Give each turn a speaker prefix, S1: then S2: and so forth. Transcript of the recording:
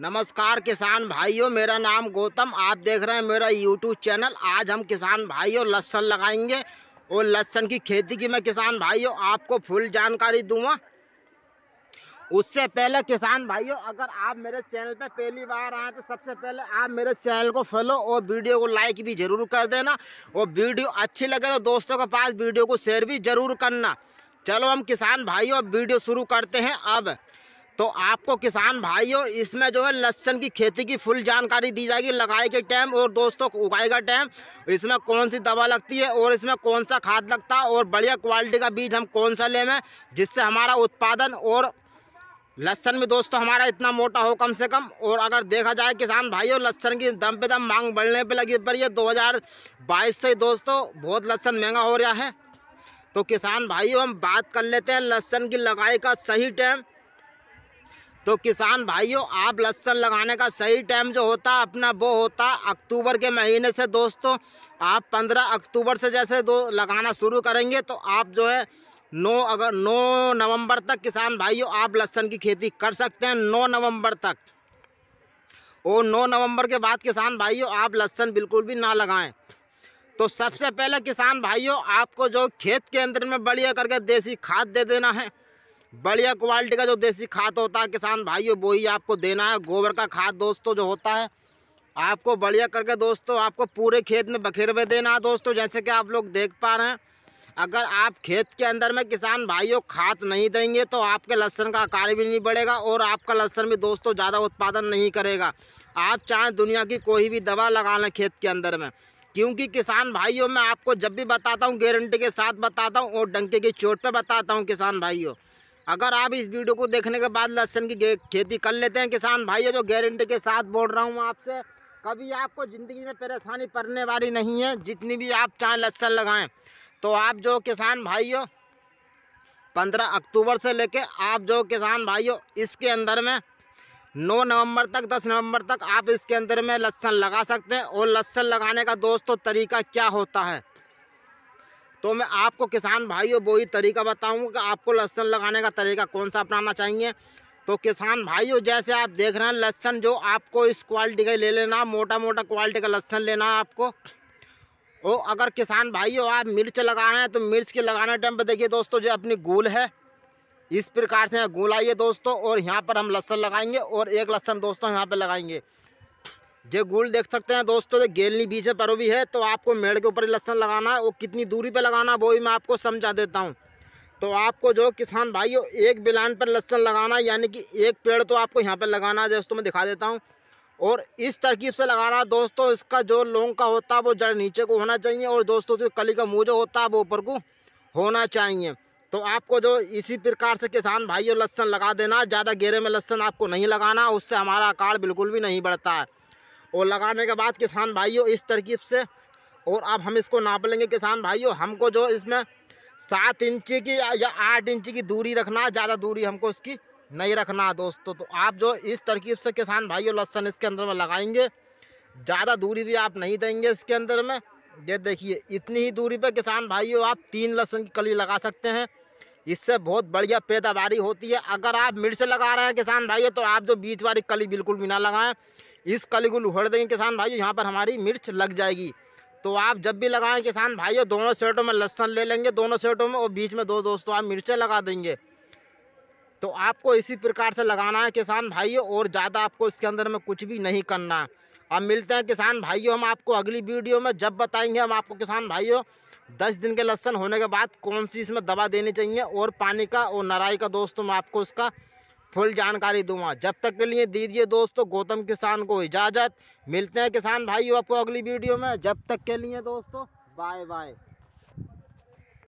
S1: नमस्कार किसान भाइयों मेरा नाम गौतम आप देख रहे हैं मेरा यूट्यूब चैनल आज हम किसान भाइयों लहसन लगाएंगे और लहसन की खेती की मैं किसान भाइयों आपको फुल जानकारी दूंगा उससे पहले किसान भाइयों अगर आप मेरे चैनल पर पहली बार आए तो सबसे पहले आप मेरे चैनल को फॉलो और वीडियो को लाइक भी ज़रूर कर देना और वीडियो अच्छी लगे तो दोस्तों के पास वीडियो को शेयर भी ज़रूर करना चलो हम किसान भाइयों अब वीडियो शुरू करते हैं अब तो आपको किसान भाइयों इसमें जो है लहसन की खेती की फुल जानकारी दी जाएगी लगाए के टाइम और दोस्तों का टाइम इसमें कौन सी दवा लगती है और इसमें कौन सा खाद लगता है और बढ़िया क्वालिटी का बीज हम कौन सा ले में जिससे हमारा उत्पादन और लहसन में दोस्तों हमारा इतना मोटा हो कम से कम और अगर देखा जाए किसान भाइयों लहसन की दम पे दम मांग बढ़ने पे लगी पड़ी है बाईस से दोस्तों बहुत लहसन महंगा हो रहा है तो किसान भाइयों हम बात कर लेते हैं लहसन की लगाई का सही टाइम तो किसान भाइयों आप लहसन लगाने का सही टाइम जो होता है अपना वो होता है अक्टूबर के महीने से दोस्तों आप पंद्रह अक्टूबर से जैसे दो लगाना शुरू करेंगे तो आप जो है नौ अगर नौ नवंबर तक किसान भाइयों आप लहसन की खेती कर सकते हैं नौ नवंबर तक और नौ नवंबर के बाद किसान भाइयों आप लहसन बिल्कुल भी ना लगाएं तो सबसे पहले किसान भाइयों आपको जो खेत के अंदर में बढ़िया करके देसी खाद दे देना है बढ़िया क्वालिटी का जो देसी खाद होता है किसान भाइयों ही आपको देना है गोबर का खाद दोस्तों जो होता है आपको बढ़िया करके दोस्तों आपको पूरे खेत में बखेर में देना है दोस्तों जैसे कि आप लोग देख पा रहे हैं अगर आप खेत के अंदर में किसान भाइयों खाद नहीं देंगे तो आपके लहसन का आकार भी नहीं बढ़ेगा और आपका लहसन भी दोस्तों ज़्यादा उत्पादन नहीं करेगा आप चाहें दुनिया की कोई भी दवा लगा लें खेत के अंदर में क्योंकि किसान भाइयों में आपको जब भी बताता हूँ गारंटी के साथ बताता हूँ और डंके की चोट पर बताता हूँ किसान भाइयों अगर आप इस वीडियो को देखने के बाद लहसन की खेती कर लेते हैं किसान भाई जो गारंटी के साथ बोल रहा हूँ आपसे कभी आपको ज़िंदगी में परेशानी पड़ने वाली नहीं है जितनी भी आप चाहें लहसन लगाएं तो आप जो किसान भाइयों पंद्रह अक्टूबर से लेके आप जो किसान भाई हो इसके अंदर में नौ नवंबर तक दस नवंबर तक आप इसके अंदर में लहसन लगा सकते हैं और लहसन लगाने का दोस्तों तरीका क्या होता है तो मैं आपको किसान भाइयों वही तरीका बताऊँगा कि आपको लहसुन लगाने का तरीका कौन सा अपनाना चाहिए तो किसान भाइयों जैसे आप देख रहे हैं लहसन जो आपको इस क्वालिटी का ले लेना मोटा मोटा क्वालिटी का लहसन लेना है आपको और अगर किसान भाइयों आप मिर्च लगा रहे हैं तो मिर्च के लगाने टाइम पर देखिए दोस्तों जो अपनी गोल है इस प्रकार से यहाँ गोल आइए दोस्तों और यहाँ पर हम लहसन लगाएंगे और एक लहसन दोस्तों यहाँ पर लगाएंगे ये गुल देख सकते हैं दोस्तों ये गेलनी बीच है भी है तो आपको मेड़ के ऊपर लहसन लगाना है वो कितनी दूरी पर लगाना है वो भी मैं आपको समझा देता हूँ तो आपको जो किसान हो एक बिलान पर लहसन लगाना यानी कि एक पेड़ तो आपको यहाँ पर लगाना है दोस्तों मैं दिखा देता हूँ और इस तरकीब से लगाना है दोस्तों इसका जो लोंग का होता है वो जड़ नीचे को होना चाहिए और दोस्तों जो कली का मुँह जो होता है वो ऊपर को होना चाहिए तो आपको जो इसी प्रकार से किसान भाइयों लहसन लगा देना ज़्यादा गेरे में लहसन आपको नहीं लगाना उससे हमारा आकार बिल्कुल भी नहीं बढ़ता है और लगाने के बाद किसान भाइयों इस तरकीब से और अब हम इसको नाप लेंगे किसान भाइयों हमको जो इसमें सात इंची की या आठ इंची की दूरी रखना है ज़्यादा दूरी हमको इसकी नहीं रखना है दोस्तों तो आप जो इस तरकीब से किसान भाइयों लहसन इसके अंदर में लगाएंगे ज़्यादा दूरी भी आप नहीं देंगे इसके अंदर में ये देखिए इतनी ही दूरी पर किसान भाइयों आप तीन लहसन की कली लगा सकते हैं इससे बहुत बढ़िया पैदावारी होती है अगर आप मिर्च लगा रहे हैं किसान भाइयों तो आप जो बीच वाली कली बिल्कुल भी ना लगाएं इस कली को लुहड़ देंगे किसान भाई यहाँ पर हमारी मिर्च लग जाएगी तो आप जब भी लगाएं किसान भाइयों दोनों सेटों में लहसन ले लेंगे दोनों सेटों में और बीच में दो दोस्तों आप मिर्चें लगा देंगे तो आपको इसी प्रकार से लगाना है किसान भाइयों और ज़्यादा आपको इसके अंदर में कुछ भी नहीं करना अब मिलते हैं किसान भाइयों हम आपको अगली वीडियो में जब बताएंगे हम आपको किसान भाइयों दस दिन के लहसन होने के बाद कौन सी इसमें दवा देनी चाहिए और पानी का और नराई का दोस्तों में आपको उसका फुल जानकारी दूंगा जब तक के लिए दीजिए दोस्तों गौतम किसान को इजाज़त मिलते हैं किसान भाइयों आपको अगली वीडियो में जब तक के लिए दोस्तों बाय बाय